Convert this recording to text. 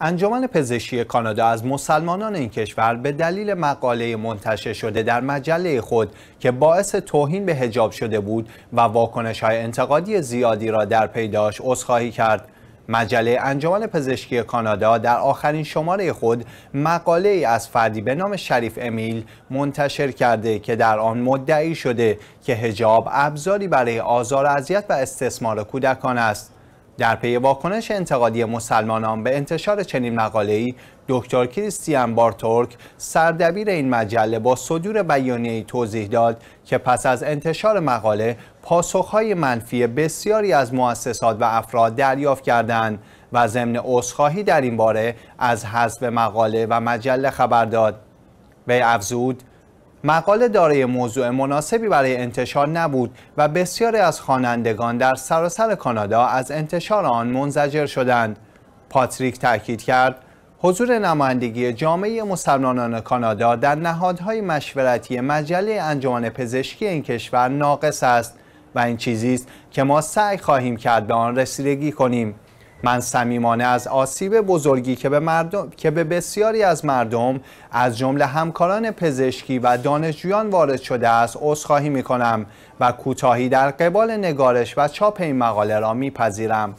انجمن پزشکی کانادا از مسلمانان این کشور به دلیل مقاله منتشر شده در مجله خود که باعث توهین به هجاب شده بود و واکنش های انتقادی زیادی را در پیداش داشت عذرخواهی کرد مجله انجمن پزشکی کانادا در آخرین شماره خود مقاله ای از فردی به نام شریف امیل منتشر کرده که در آن مدعی شده که هجاب ابزاری برای آزار اذیت و استثمار کودکان است در پی واکنش انتقادی مسلمانان به انتشار چنین مقاله‌ای دکتر کریستیان بارتورک سردبیر این مجله با صدور بیانیه‌ای توضیح داد که پس از انتشار مقاله پاسخهای منفی بسیاری از مؤسسات و افراد دریافت کردند و ضمن عذرخواهی در این باره از حذف مقاله و مجله خبر داد وی افزود مقاله دارای موضوع مناسبی برای انتشار نبود و بسیاری از خوانندگان در سراسر کانادا از انتشار آن منزجر شدند. پاتریک تاکید کرد حضور نمایندگی جامعه مسلمانان کانادا در نهادهای مشورتی مجله انجمن پزشکی این کشور ناقص است و این چیزی است که ما سعی خواهیم کرد به آن رسیدگی کنیم. من صمیمانه از آسیب بزرگی که به, مردم، که به بسیاری از مردم از جمله همکاران پزشکی و دانشجویان وارد شده است عذرخواهی می کنم و کوتاهی در قبال نگارش و چاپ این مقاله را میپذیرم